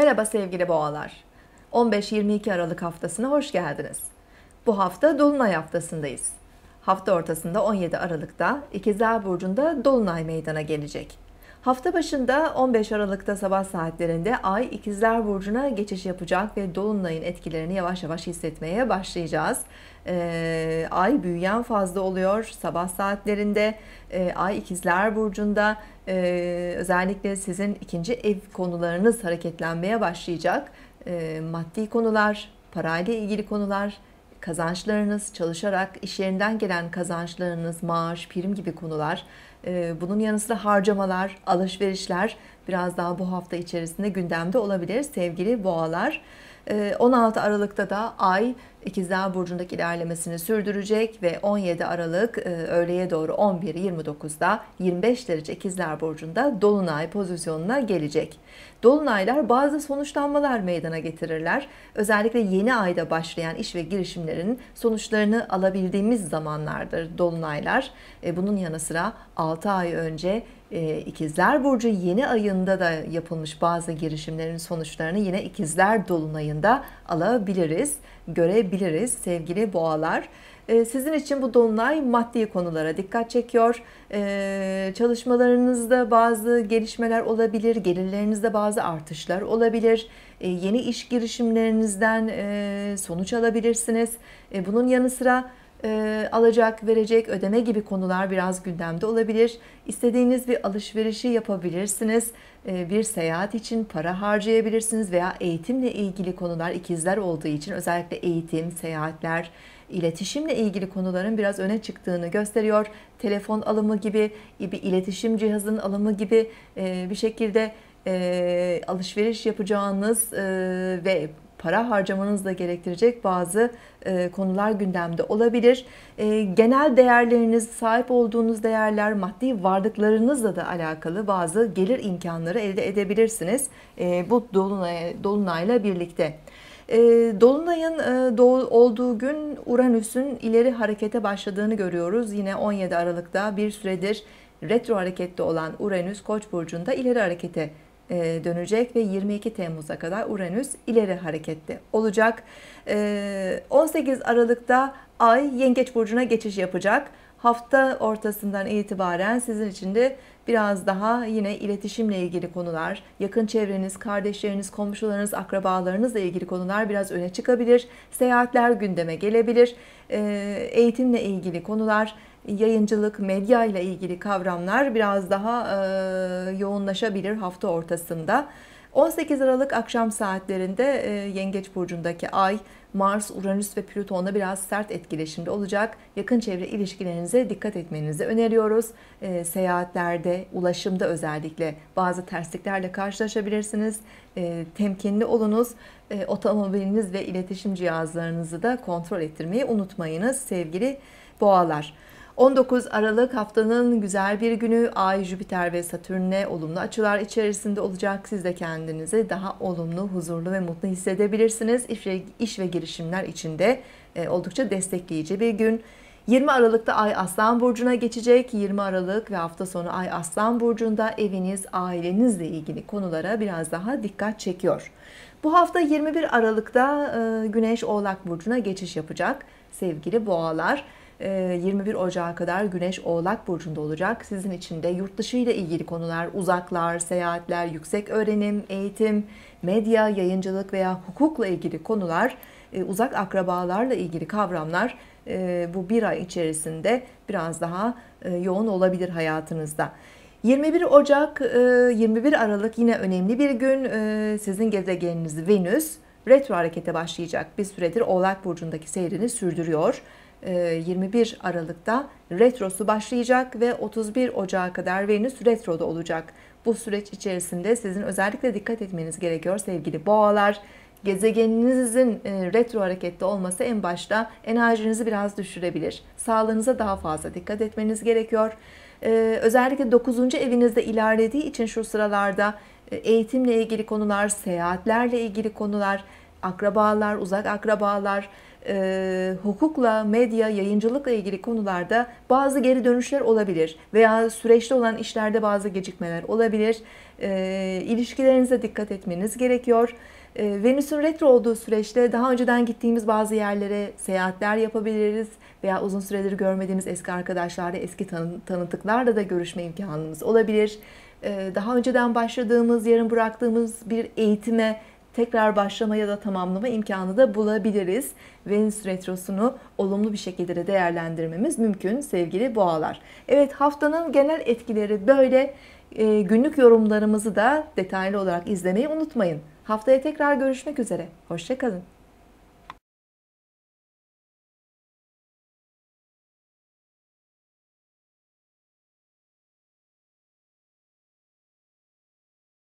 Merhaba sevgili boğalar. 15-22 Aralık haftasına hoş geldiniz. Bu hafta Dolunay haftasındayız. Hafta ortasında 17 Aralık'ta İkizler Burcu'nda Dolunay meydana gelecek. Hafta başında 15 Aralık'ta sabah saatlerinde Ay İkizler Burcu'na geçiş yapacak ve Dolunay'ın etkilerini yavaş yavaş hissetmeye başlayacağız. Ee, ay büyüyen fazla oluyor sabah saatlerinde. E, ay İkizler Burcu'nda e, özellikle sizin ikinci ev konularınız hareketlenmeye başlayacak. E, maddi konular, parayla ilgili konular, kazançlarınız, çalışarak iş yerinden gelen kazançlarınız, maaş, prim gibi konular, e, bunun yanı sıra harcamalar, alışverişler biraz daha bu hafta içerisinde gündemde olabilir sevgili boğalar. 16 e, Aralık'ta da Ay İkizler Burcu'ndaki ilerlemesini sürdürecek ve 17 Aralık e, öğleye doğru 11.29'da 25 derece İkizler Burcu'nda Dolunay pozisyonuna gelecek. Dolunaylar bazı sonuçlanmalar meydana getirirler. Özellikle yeni ayda başlayan iş ve girişimlerin sonuçlarını alabildiğimiz zamanlardır dolunaylar. E, bunun yanı sıra 6 ay önce e, İkizler Burcu yeni ayında da yapılmış bazı girişimlerin sonuçlarını yine İkizler Dolunay'ında alabiliriz, görebiliriz sevgili boğalar. Ee, sizin için bu dolunay maddi konulara dikkat çekiyor. Ee, çalışmalarınızda bazı gelişmeler olabilir, gelirlerinizde bazı artışlar olabilir. Ee, yeni iş girişimlerinizden e, sonuç alabilirsiniz. Bunun yanı sıra e, alacak, verecek, ödeme gibi konular biraz gündemde olabilir. İstediğiniz bir alışverişi yapabilirsiniz. bir seyahat için para harcayabilirsiniz veya eğitimle ilgili konular ikizler olduğu için özellikle eğitim, seyahatler, iletişimle ilgili konuların biraz öne çıktığını gösteriyor. Telefon alımı gibi, bir iletişim cihazının alımı gibi e, bir şekilde e, alışveriş yapacağınız e, ve para harcamanız da gerektirecek bazı e, konular gündemde olabilir. E, genel değerleriniz, sahip olduğunuz değerler, maddi varlıklarınızla da alakalı bazı gelir imkanları elde edebilirsiniz. E, bu dolunay, dolunayla birlikte. E, Dolunay'ın e, doğu olduğu gün Uranüs'ün ileri harekete başladığını görüyoruz. Yine 17 Aralık'ta bir süredir retro harekette olan Uranüs Koç burcunda ileri harekete e, dönecek ve 22 Temmuz'a kadar Uranüs ileri harekette olacak. E, ee, 18 Aralık'ta Ay Yengeç burcuna geçiş yapacak hafta ortasından itibaren sizin için de biraz daha yine iletişimle ilgili konular, yakın çevreniz, kardeşleriniz, komşularınız, akrabalarınızla ilgili konular biraz öne çıkabilir. Seyahatler gündeme gelebilir. Ee, eğitimle ilgili konular, yayıncılık, medya ile ilgili kavramlar biraz daha e, yoğunlaşabilir hafta ortasında. 18 Aralık akşam saatlerinde e, Yengeç Burcu'ndaki ay Mars, Uranüs ve Plüton'la biraz sert etkileşimde olacak. Yakın çevre ilişkilerinize dikkat etmenizi öneriyoruz. E, seyahatlerde, ulaşımda özellikle bazı tersliklerle karşılaşabilirsiniz. E, temkinli olunuz. otomobiliniz ve iletişim cihazlarınızı da kontrol ettirmeyi unutmayınız sevgili boğalar. 19 Aralık haftanın güzel bir günü Ay, Jüpiter ve Satürn'e olumlu açılar içerisinde olacak. Siz de kendinizi daha olumlu, huzurlu ve mutlu hissedebilirsiniz. İş ve, iş ve girişimler içinde e, oldukça destekleyici bir gün. 20 Aralık'ta Ay Aslan Burcu'na geçecek. 20 Aralık ve hafta sonu Ay Aslan Burcu'nda eviniz, ailenizle ilgili konulara biraz daha dikkat çekiyor. Bu hafta 21 Aralık'ta e, Güneş Oğlak Burcu'na geçiş yapacak sevgili boğalar. 21 ee, Ocağı kadar Güneş Oğlak Burcu'nda olacak. Sizin için de yurt dışı ile ilgili konular, uzaklar, seyahatler, yüksek öğrenim, eğitim, medya, yayıncılık veya hukukla ilgili konular, e, uzak akrabalarla ilgili kavramlar e, bu bir ay içerisinde biraz daha e, yoğun olabilir hayatınızda. 21 Ocak, 21 Aralık yine önemli bir gün. Sizin gezegeniniz Venüs retro harekete başlayacak. Bir süredir Oğlak Burcu'ndaki seyrini sürdürüyor. 21 ee, Aralık'ta retrosu başlayacak ve 31 Ocağı kadar Venüs retroda olacak. Bu süreç içerisinde sizin özellikle dikkat etmeniz gerekiyor sevgili boğalar. Gezegeninizin e, retro harekette olması en başta enerjinizi biraz düşürebilir. Sağlığınıza daha fazla dikkat etmeniz gerekiyor. Ee, özellikle 9. evinizde ilerlediği için şu sıralarda e, eğitimle ilgili konular, seyahatlerle ilgili konular, akrabalar, uzak akrabalar, e, hukukla, medya, yayıncılıkla ilgili konularda bazı geri dönüşler olabilir veya süreçte olan işlerde bazı gecikmeler olabilir. E, ilişkilerinize dikkat etmeniz gerekiyor. E, Venüs'ün retro olduğu süreçte daha önceden gittiğimiz bazı yerlere seyahatler yapabiliriz veya uzun süredir görmediğimiz eski arkadaşlarla, eski tanı tanıtıklarla da görüşme imkanımız olabilir. E, daha önceden başladığımız, yarın bıraktığımız bir eğitime tekrar başlama ya da tamamlama imkanı da bulabiliriz. Venüs retrosunu olumlu bir şekilde de değerlendirmemiz mümkün sevgili boğalar. Evet haftanın genel etkileri böyle. E, günlük yorumlarımızı da detaylı olarak izlemeyi unutmayın. Haftaya tekrar görüşmek üzere. Hoşçakalın.